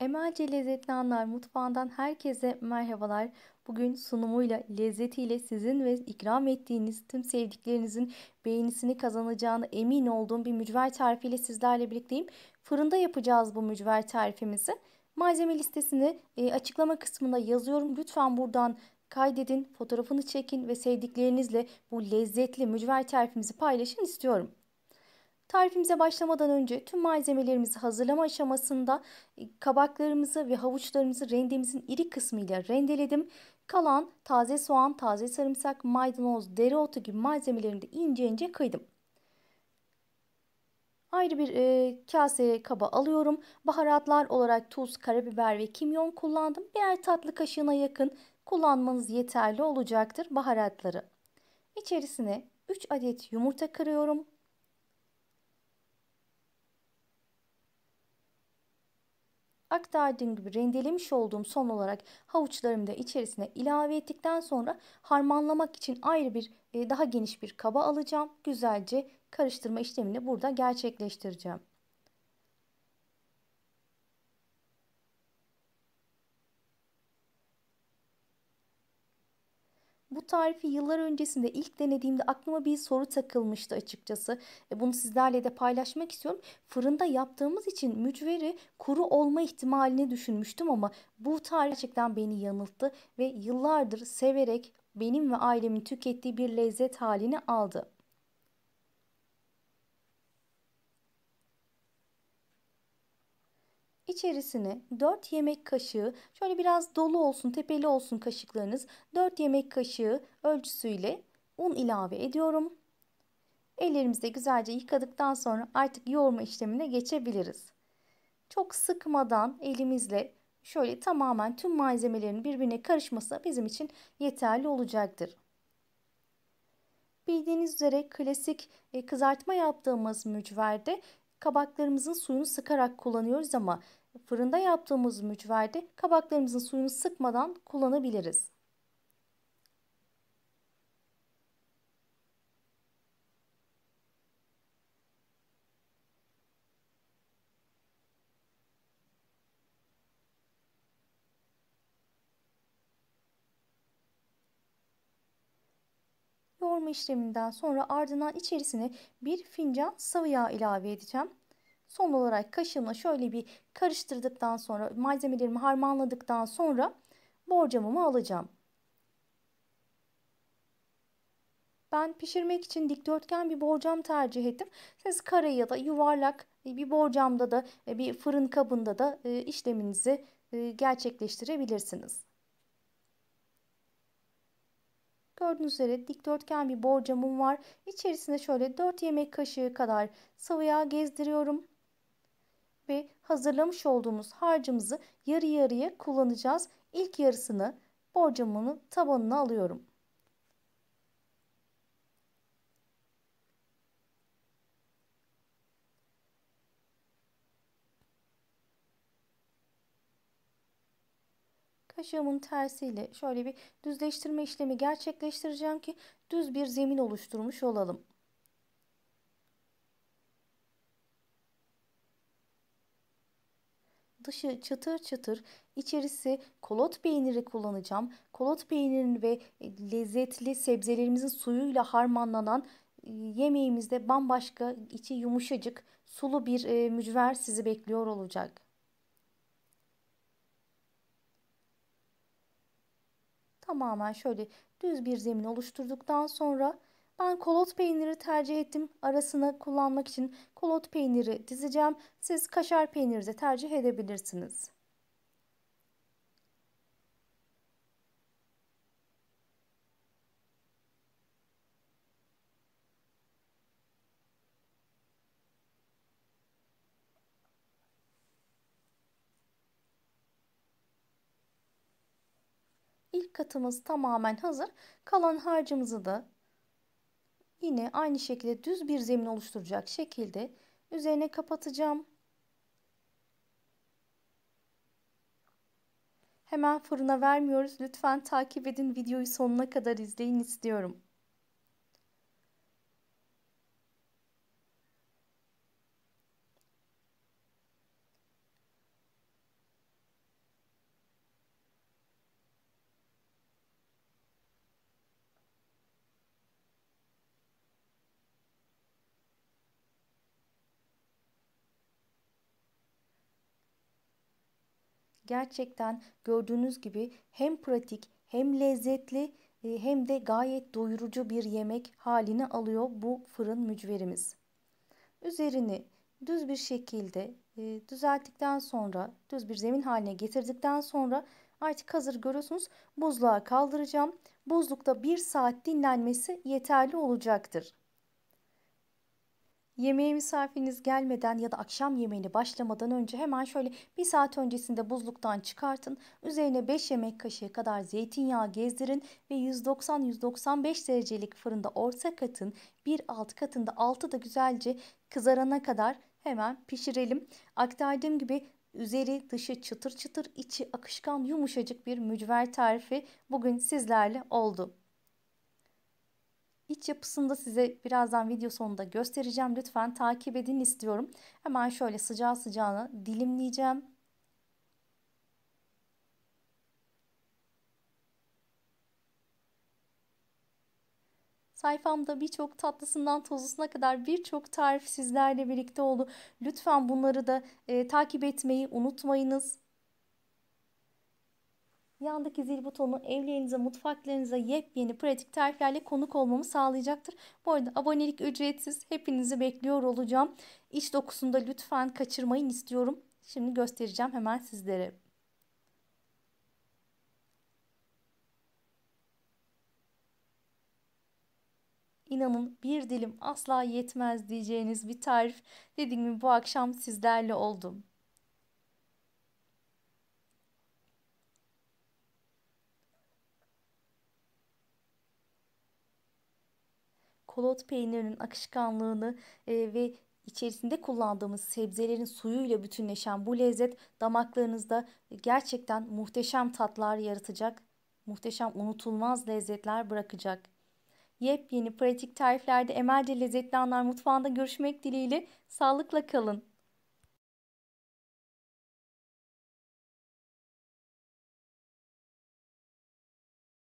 Emelce Lezzetli Anlar mutfağından herkese merhabalar. Bugün sunumuyla, lezzetiyle sizin ve ikram ettiğiniz tüm sevdiklerinizin beğenisini kazanacağını emin olduğum bir mücver tarifiyle sizlerle birlikteyim. Fırında yapacağız bu mücver tarifimizi. Malzeme listesini e, açıklama kısmında yazıyorum. Lütfen buradan kaydedin, fotoğrafını çekin ve sevdiklerinizle bu lezzetli mücver tarifimizi paylaşın istiyorum. Tarifimize başlamadan önce tüm malzemelerimizi hazırlama aşamasında e, kabaklarımızı ve havuçlarımızı rendemizin iri kısmıyla rendeledim. Kalan taze soğan, taze sarımsak, maydanoz, dereotu gibi malzemelerini de ince ince kıydım. Ayrı bir e, kaseye kaba alıyorum. Baharatlar olarak tuz, karabiber ve kimyon kullandım. Birer tatlı kaşığına yakın kullanmanız yeterli olacaktır baharatları. İçerisine 3 adet yumurta kırıyorum. aktardığım gibi rendelemiş olduğum son olarak havuçlarımı da içerisine ilave ettikten sonra harmanlamak için ayrı bir e, daha geniş bir kaba alacağım. Güzelce karıştırma işlemini burada gerçekleştireceğim. tarifi yıllar öncesinde ilk denediğimde aklıma bir soru takılmıştı açıkçası. E, bunu sizlerle de paylaşmak istiyorum. Fırında yaptığımız için mücveri kuru olma ihtimalini düşünmüştüm ama bu tarif gerçekten beni yanılttı ve yıllardır severek benim ve ailemin tükettiği bir lezzet halini aldı. İçerisine 4 yemek kaşığı şöyle biraz dolu olsun tepeli olsun kaşıklarınız 4 yemek kaşığı ölçüsüyle un ilave ediyorum. Ellerimizi güzelce yıkadıktan sonra artık yoğurma işlemine geçebiliriz. Çok sıkmadan elimizle şöyle tamamen tüm malzemelerin birbirine karışması bizim için yeterli olacaktır. Bildiğiniz üzere klasik e, kızartma yaptığımız mücverde kabaklarımızın suyunu sıkarak kullanıyoruz ama fırında yaptığımız mücverde kabaklarımızın suyunu sıkmadan kullanabiliriz. Yoğurma işleminden sonra ardından içerisine bir fincan sıvı yağ ilave edeceğim. Son olarak kaşımla şöyle bir karıştırdıktan sonra malzemelerimi harmanladıktan sonra borcamımı alacağım. Ben pişirmek için dikdörtgen bir borcam tercih ettim. Siz kare ya da yuvarlak e, bir borcamda da e, bir fırın kabında da e, işleminizi gerçekleştirebilirsiniz. Gördüğünüz üzere dikdörtgen bir borcamım var. İçerisine şöyle 4 yemek kaşığı kadar sıvı yağ gezdiriyorum ve hazırlamış olduğumuz harcımızı yarı yarıya kullanacağız. İlk yarısını borcamın tabanına alıyorum. kaşığımın tersiyle şöyle bir düzleştirme işlemi gerçekleştireceğim ki düz bir zemin oluşturmuş olalım. dışı çıtır çıtır, içerisi kolot peyniri kullanacağım. Kolot peynirini ve e, lezzetli sebzelerimizin suyuyla harmanlanan e, yemeğimizde bambaşka, içi yumuşacık, sulu bir e, mücver sizi bekliyor olacak. Tamamen şöyle düz bir zemin oluşturduktan sonra ben kolot peyniri tercih ettim. Arasına kullanmak için kolot peyniri dizeceğim. Siz kaşar peyniri de tercih edebilirsiniz. İlk katımız tamamen hazır. Kalan harcımızı da Yine aynı şekilde düz bir zemin oluşturacak şekilde üzerine kapatacağım. Hemen fırına vermiyoruz. Lütfen takip edin videoyu sonuna kadar izleyin istiyorum. gerçekten gördüğünüz gibi hem pratik hem lezzetli e, hem de gayet doyurucu bir yemek halini alıyor bu fırın mücverimiz. Üzerini düz bir şekilde e, düzelttikten sonra düz bir zemin haline getirdikten sonra artık hazır görüyorsunuz buzluğa kaldıracağım. Buzlukta bir saat dinlenmesi yeterli olacaktır. Yemeğe misafiriniz gelmeden ya da akşam yemeğini başlamadan önce hemen şöyle bir saat öncesinde buzluktan çıkartın. Üzerine 5 yemek kaşığı kadar zeytinyağı gezdirin ve 190-195 derecelik fırında orta katın bir alt katında altı da güzelce kızarana kadar hemen pişirelim. Aktardığım gibi Üzeri dışı çıtır çıtır içi akışkan yumuşacık bir mücver tarifi bugün sizlerle oldu. İç yapısını da size birazdan video sonunda göstereceğim. Lütfen takip edin istiyorum. Hemen şöyle sıcağı sıcağına dilimleyeceğim. Sayfamda birçok tatlısından tozlusuna kadar birçok tarif sizlerle birlikte oldu. Lütfen bunları da e, takip etmeyi unutmayınız. Yandaki zil butonu evlerinize, mutfaklarınıza yepyeni pratik tariflerle konuk olmamı sağlayacaktır. Bu arada abonelik ücretsiz. Hepinizi bekliyor olacağım. İç dokusunda lütfen kaçırmayın istiyorum. Şimdi göstereceğim hemen sizlere. İnanın bir dilim asla yetmez diyeceğiniz bir tarif dediğim gibi bu akşam sizlerle oldum. kolot peynirinin akışkanlığını e, ve içerisinde kullandığımız sebzelerin suyuyla bütünleşen bu lezzet damaklarınızda gerçekten muhteşem tatlar yaratacak, muhteşem unutulmaz lezzetler bırakacak. Yepyeni pratik tariflerde Emelce Lezzetli Anlar mutfağında görüşmek dileğiyle sağlıkla kalın.